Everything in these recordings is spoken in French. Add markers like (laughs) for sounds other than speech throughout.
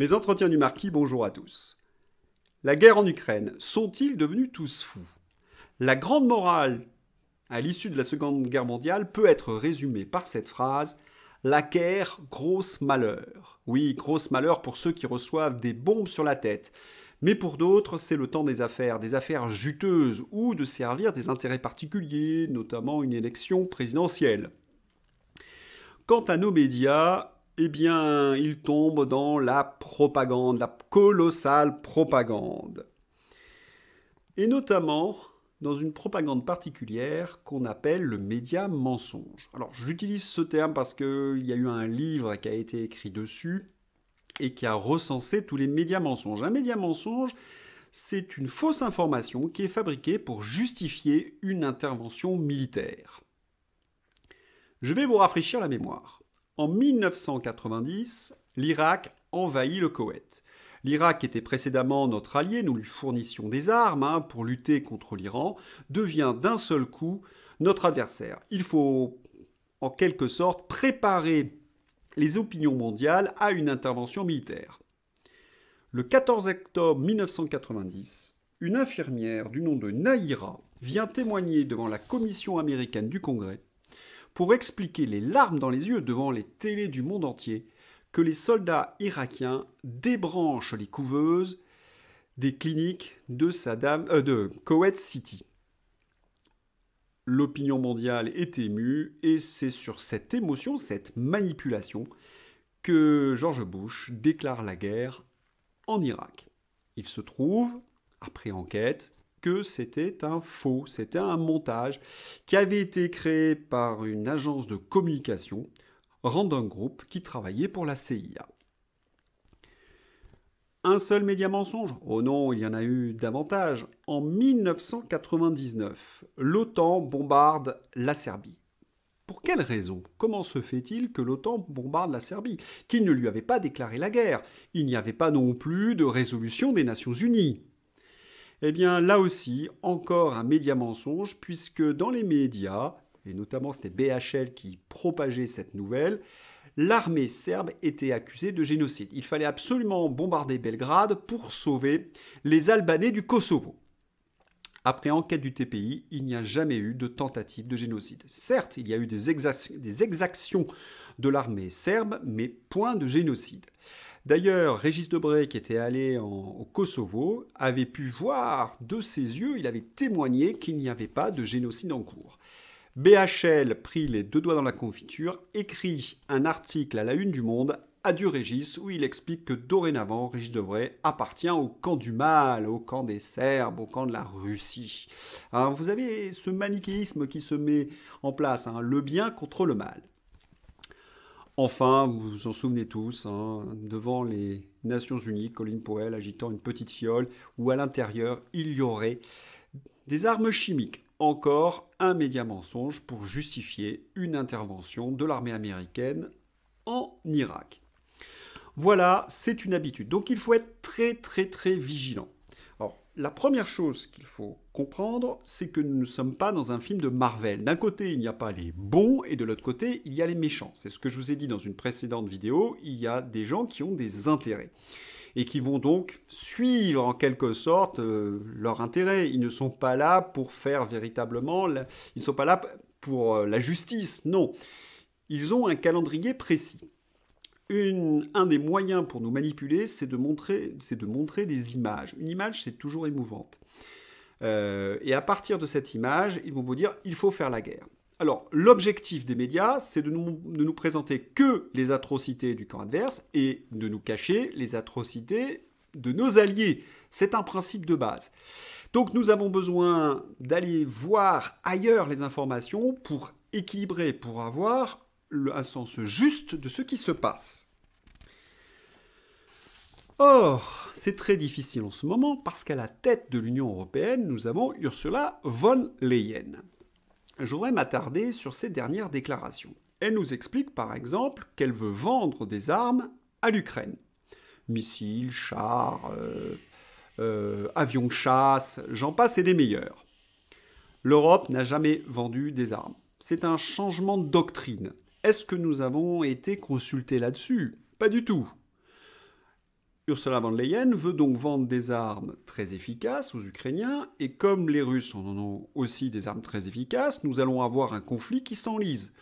Les entretiens du marquis, bonjour à tous. La guerre en Ukraine, sont-ils devenus tous fous La grande morale à l'issue de la Seconde Guerre mondiale peut être résumée par cette phrase La guerre, grosse malheur. Oui, grosse malheur pour ceux qui reçoivent des bombes sur la tête. Mais pour d'autres, c'est le temps des affaires, des affaires juteuses ou de servir des intérêts particuliers, notamment une élection présidentielle. Quant à nos médias, eh bien, il tombe dans la propagande, la colossale propagande. Et notamment dans une propagande particulière qu'on appelle le média mensonge. Alors j'utilise ce terme parce qu'il y a eu un livre qui a été écrit dessus et qui a recensé tous les médias mensonges. Un média mensonge, c'est une fausse information qui est fabriquée pour justifier une intervention militaire. Je vais vous rafraîchir la mémoire. En 1990, l'Irak envahit le Koweït. L'Irak était précédemment notre allié, nous lui fournissions des armes hein, pour lutter contre l'Iran, devient d'un seul coup notre adversaire. Il faut en quelque sorte préparer les opinions mondiales à une intervention militaire. Le 14 octobre 1990, une infirmière du nom de Naïra vient témoigner devant la commission américaine du Congrès pour expliquer les larmes dans les yeux devant les télés du monde entier que les soldats irakiens débranchent les couveuses des cliniques de, Saddam, euh, de City. L'opinion mondiale est émue et c'est sur cette émotion, cette manipulation, que George Bush déclare la guerre en Irak. Il se trouve, après enquête, que c'était un faux, c'était un montage qui avait été créé par une agence de communication, Random Group, qui travaillait pour la CIA. Un seul média mensonge Oh non, il y en a eu davantage. En 1999, l'OTAN bombarde la Serbie. Pour quelle raison Comment se fait-il que l'OTAN bombarde la Serbie Qu'il ne lui avait pas déclaré la guerre. Il n'y avait pas non plus de résolution des Nations Unies. Eh bien là aussi, encore un média mensonge, puisque dans les médias, et notamment c'était BHL qui propageait cette nouvelle, l'armée serbe était accusée de génocide. Il fallait absolument bombarder Belgrade pour sauver les Albanais du Kosovo. Après enquête du TPI, il n'y a jamais eu de tentative de génocide. Certes, il y a eu des, des exactions de l'armée serbe, mais point de génocide. D'ailleurs, Régis Debray, qui était allé au Kosovo, avait pu voir de ses yeux, il avait témoigné qu'il n'y avait pas de génocide en cours. BHL, prit les deux doigts dans la confiture, écrit un article à la une du monde, Adieu Régis, où il explique que dorénavant, Régis Debray appartient au camp du mal, au camp des Serbes, au camp de la Russie. Alors, vous avez ce manichéisme qui se met en place, hein, le bien contre le mal. Enfin, vous vous en souvenez tous, hein, devant les Nations Unies, Colin Powell agitant une petite fiole où à l'intérieur il y aurait des armes chimiques. Encore un média mensonge pour justifier une intervention de l'armée américaine en Irak. Voilà, c'est une habitude. Donc il faut être très très très vigilant la première chose qu'il faut comprendre, c'est que nous ne sommes pas dans un film de Marvel. D'un côté, il n'y a pas les bons et de l'autre côté, il y a les méchants. C'est ce que je vous ai dit dans une précédente vidéo, il y a des gens qui ont des intérêts et qui vont donc suivre en quelque sorte euh, leurs intérêts. Ils ne sont pas là pour faire véritablement, ils ne sont pas là pour euh, la justice, non. Ils ont un calendrier précis un des moyens pour nous manipuler, c'est de, montrer, de montrer des images. Une image, c'est toujours émouvante. Euh, et à partir de cette image, ils vont vous dire, il faut faire la guerre. Alors, l'objectif des médias, c'est de, ne nous, présenter que les atrocités du camp adverse et de nous cacher les atrocités de nos alliés. C'est un principe de base. Donc, nous avons besoin d'aller voir ailleurs les informations pour équilibrer, pour avoir un sens juste de ce qui se passe. Or, c'est très difficile en ce moment parce qu'à la tête de l'Union européenne, nous avons Ursula von Leyen. Je voudrais m'attarder sur ses dernières déclarations. Elle nous explique par exemple qu'elle veut vendre des armes à l'Ukraine. Missiles, chars, euh, euh, avions de chasse, j'en passe et des meilleurs. L'Europe n'a jamais vendu des armes. C'est un changement de doctrine. Est-ce que nous avons été consultés là-dessus Pas du tout. Ursula von Leyen veut donc vendre des armes très efficaces aux Ukrainiens, et comme les Russes en ont aussi des armes très efficaces, nous allons avoir un conflit qui s'enlise.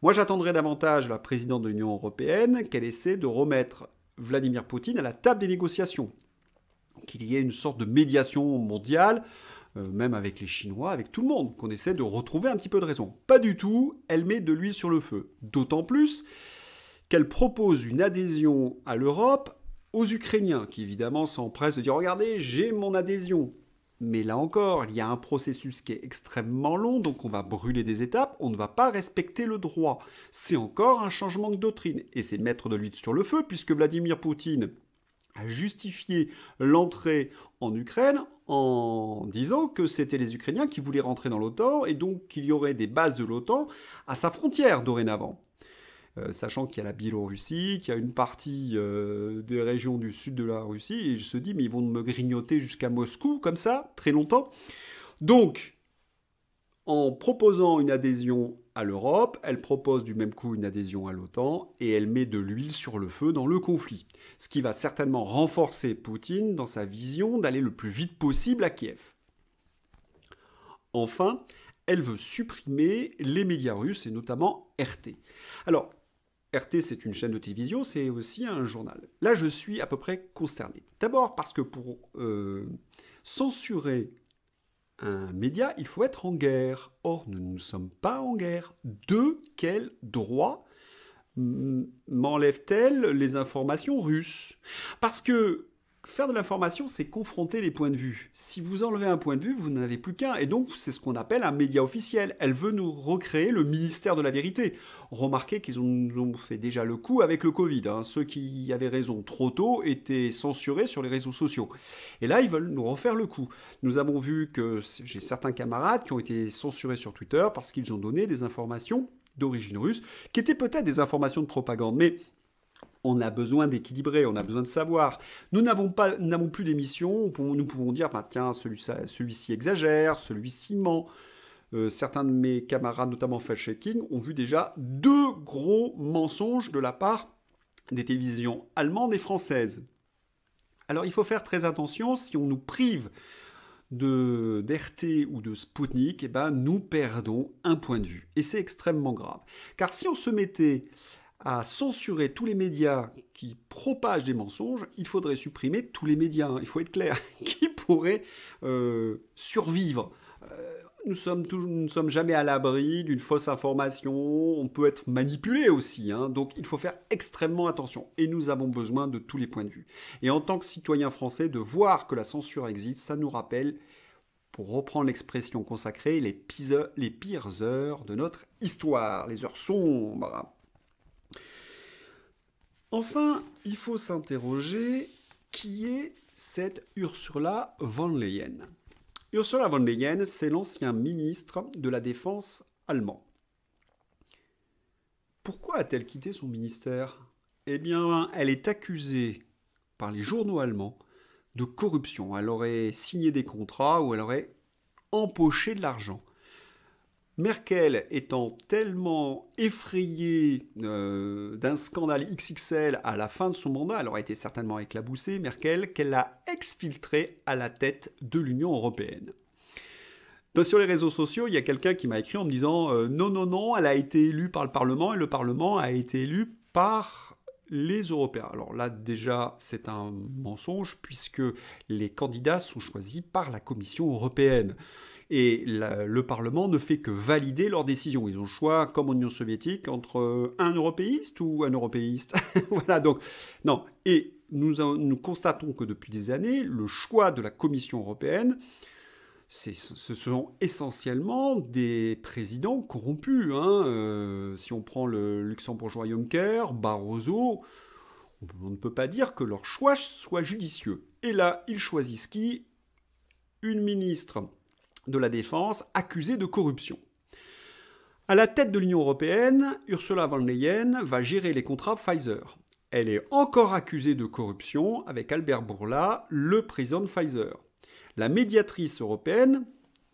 Moi j'attendrai davantage la présidente de l'Union européenne qu'elle essaie de remettre Vladimir Poutine à la table des négociations, qu'il y ait une sorte de médiation mondiale euh, même avec les Chinois, avec tout le monde, qu'on essaie de retrouver un petit peu de raison. Pas du tout, elle met de l'huile sur le feu. D'autant plus qu'elle propose une adhésion à l'Europe aux Ukrainiens, qui évidemment s'empressent de dire Regardez, j'ai mon adhésion. Mais là encore, il y a un processus qui est extrêmement long, donc on va brûler des étapes, on ne va pas respecter le droit. C'est encore un changement de doctrine, et c'est mettre de l'huile sur le feu, puisque Vladimir Poutine a justifié l'entrée en Ukraine en disant que c'était les Ukrainiens qui voulaient rentrer dans l'OTAN et donc qu'il y aurait des bases de l'OTAN à sa frontière dorénavant. Euh, sachant qu'il y a la Biélorussie, qu'il y a une partie euh, des régions du sud de la Russie, et je se dis, mais ils vont me grignoter jusqu'à Moscou, comme ça, très longtemps. Donc, en proposant une adhésion à l'Europe, elle propose du même coup une adhésion à l'OTAN et elle met de l'huile sur le feu dans le conflit, ce qui va certainement renforcer Poutine dans sa vision d'aller le plus vite possible à Kiev. Enfin, elle veut supprimer les médias russes et notamment RT. Alors, RT, c'est une chaîne de télévision, c'est aussi un journal. Là, je suis à peu près concerné. D'abord parce que pour euh, censurer un média, il faut être en guerre. Or, nous ne sommes pas en guerre. De quel droit m'enlève-t-elle les informations russes Parce que Faire de l'information, c'est confronter les points de vue. Si vous enlevez un point de vue, vous n'avez plus qu'un, et donc c'est ce qu'on appelle un média officiel. Elle veut nous recréer le ministère de la vérité. Remarquez qu'ils ont, ont, fait déjà le coup avec le Covid. Hein. Ceux qui avaient raison trop tôt étaient censurés sur les réseaux sociaux. Et là, ils veulent nous refaire le coup. Nous avons vu que j'ai certains camarades qui ont été censurés sur Twitter parce qu'ils ont donné des informations d'origine russe, qui étaient peut-être des informations de propagande, mais on a besoin d'équilibrer, on a besoin de savoir. Nous n'avons pas, n'avons plus d'émissions. nous pouvons dire, bah, tiens, celui-ci exagère, celui-ci ment. Euh, certains de mes camarades, notamment fact-checking, ont vu déjà deux gros mensonges de la part des télévisions allemandes et françaises. Alors il faut faire très attention, si on nous prive de d'RT ou de Spoutnik, eh ben, nous perdons un point de vue. Et c'est extrêmement grave. Car si on se mettait à censurer tous les médias qui propagent des mensonges, il faudrait supprimer tous les médias, hein. il faut être clair, (laughs) qui pourraient euh, survivre. Euh, nous, sommes ne sommes jamais à l'abri d'une fausse information, on peut être manipulé aussi, hein. donc il faut faire extrêmement attention. Et nous avons besoin de tous les points de vue. Et en tant que citoyen français, de voir que la censure existe, ça nous rappelle pour reprendre l'expression consacrée, les, les, pires heures de notre histoire, les heures sombres. Enfin, il faut s'interroger qui est cette Ursula von Leyen. Ursula von Leyen, c'est l'ancien ministre de la Défense allemand. Pourquoi a-t-elle quitté son ministère Eh bien, elle est accusée par les journaux allemands de corruption. Elle aurait signé des contrats ou elle aurait empoché de l'argent. Merkel étant tellement effrayée euh, d'un scandale XXL à la fin de son mandat, elle aurait été certainement éclaboussée, Merkel, qu'elle l'a exfiltrée à la tête de l'Union européenne. sur les réseaux sociaux, il y a quelqu'un qui m'a écrit en me disant euh, non, non, non, elle a été élue par le Parlement et le Parlement a été élu par les Européens. Alors là, déjà, c'est un mensonge puisque les candidats sont choisis par la Commission européenne et le Parlement ne fait que valider leurs décisions. Ils ont le choix, comme en Union soviétique, entre euh, un européiste ou un européiste. (laughs) voilà, donc, non. Et nous, constatons que depuis des années, le choix de la Commission européenne, ce sont essentiellement des présidents corrompus. Hein. Euh, si on prend le luxembourgeois Juncker, Barroso, on ne peut pas dire que leur choix soit judicieux. Et là, ils choisissent qui Une ministre de la Défense, accusée de corruption. À la tête de l'Union européenne, Ursula von Leyen va gérer les contrats Pfizer. Elle est encore accusée de corruption avec Albert Bourla, le président de Pfizer. La médiatrice européenne,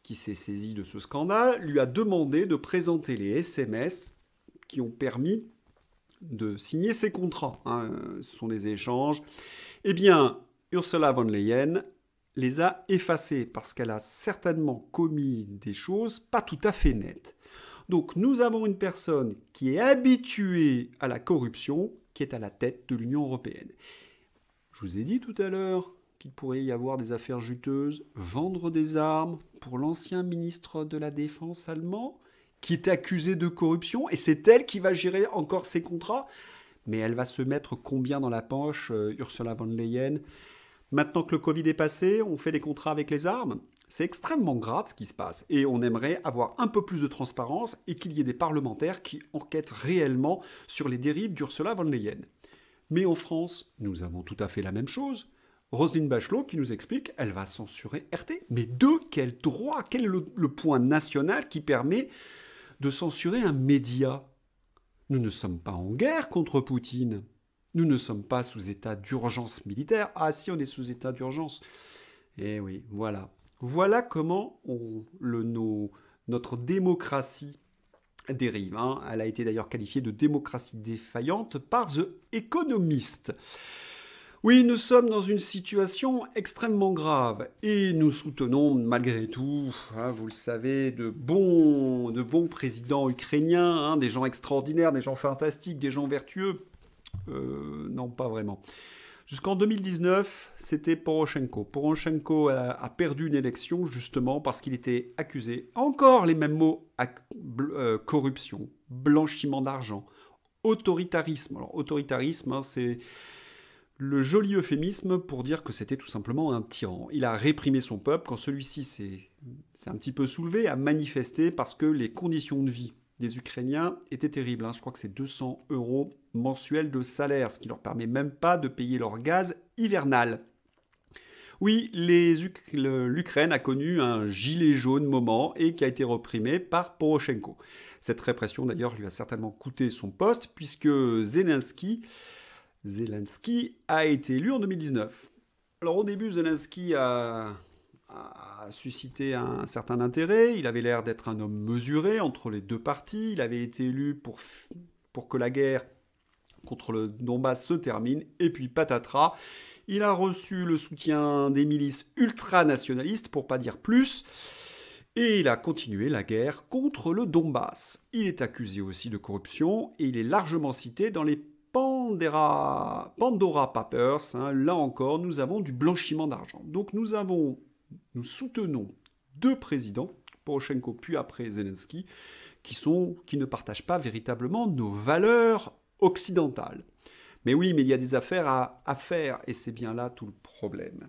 qui s'est saisie de ce scandale, lui a demandé de présenter les SMS qui ont permis de signer ces contrats. Hein. ce sont des échanges. Eh bien, Ursula von Leyen les a effacées parce qu'elle a certainement commis des choses pas tout à fait nettes. Donc nous avons une personne qui est habituée à la corruption, qui est à la tête de l'Union européenne. Je vous ai dit tout à l'heure qu'il pourrait y avoir des affaires juteuses, vendre des armes pour l'ancien ministre de la Défense allemand, qui est accusé de corruption, et c'est elle qui va gérer encore ses contrats. Mais elle va se mettre combien dans la poche, euh, Ursula von Leyen Maintenant que le Covid est passé, on fait des contrats avec les armes. C'est extrêmement grave ce qui se passe et on aimerait avoir un peu plus de transparence et qu'il y ait des parlementaires qui enquêtent réellement sur les dérives d'Ursula von Leyen. Mais en France, nous avons tout à fait la même chose. Roselyne Bachelot qui nous explique elle va censurer RT. Mais de quel droit Quel est le point national qui permet de censurer un média Nous ne sommes pas en guerre contre Poutine. Nous ne sommes pas sous état d'urgence militaire. Ah si, on est sous état d'urgence. Eh oui, voilà. Voilà comment le, nos, notre démocratie dérive. Hein. Elle a été d'ailleurs qualifiée de démocratie défaillante par The Economist. Oui, nous sommes dans une situation extrêmement grave et nous soutenons malgré tout, hein, vous le savez, de bons, de bons présidents ukrainiens, hein, des gens extraordinaires, des gens fantastiques, des gens vertueux, euh, non, pas vraiment. Jusqu'en 2019, c'était Poroshenko. Poroshenko a, perdu une élection justement parce qu'il était accusé, encore les mêmes mots, euh, corruption, blanchiment d'argent, autoritarisme. Alors autoritarisme, hein, c'est le joli euphémisme pour dire que c'était tout simplement un tyran. Il a réprimé son peuple quand celui-ci s'est un petit peu soulevé, a manifesté parce que les conditions de vie des Ukrainiens étaient terribles. Hein. Je crois que c'est 200 euros mensuel de salaire, ce qui leur permet même pas de payer leur gaz hivernal. Oui, l'Ukraine a connu un gilet jaune moment et qui a été reprimé par Poroshenko. Cette répression d'ailleurs lui a certainement coûté son poste puisque Zelensky, a été élu en 2019. Alors au début, Zelensky a, suscité un certain intérêt. Il avait l'air d'être un homme mesuré entre les deux parties. Il avait été élu pour, pour que la guerre contre le Donbass se termine, et puis patatras. Il a reçu le soutien des milices ultranationalistes, pour pas dire plus, et il a continué la guerre contre le Donbass. Il est accusé aussi de corruption, et il est largement cité dans les Pandora Papers. Hein. Là encore, nous avons du blanchiment d'argent. Donc nous avons, nous soutenons deux présidents, Poroshenko puis après Zelensky, qui, sont, qui ne partagent pas véritablement nos valeurs occidentale. Mais oui, mais il y a des affaires à, faire, et c'est bien là tout le problème.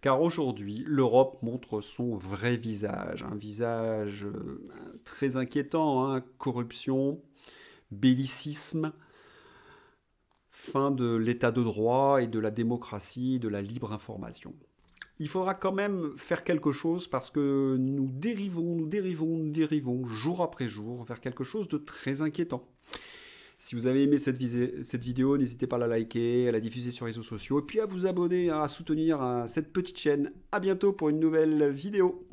Car aujourd'hui, l'Europe montre son vrai visage, un visage euh, très inquiétant, hein, corruption, bellicisme, fin de l'état de droit et de la démocratie, de la libre information. Il faudra quand même faire quelque chose parce que nous dérivons, nous dérivons, nous dérivons jour après jour vers quelque chose de très inquiétant. Si vous avez aimé cette, vidéo, n'hésitez pas à la liker, à la diffuser sur les réseaux sociaux, et puis à vous abonner, hein, à soutenir hein, cette petite chaîne. A bientôt pour une nouvelle vidéo.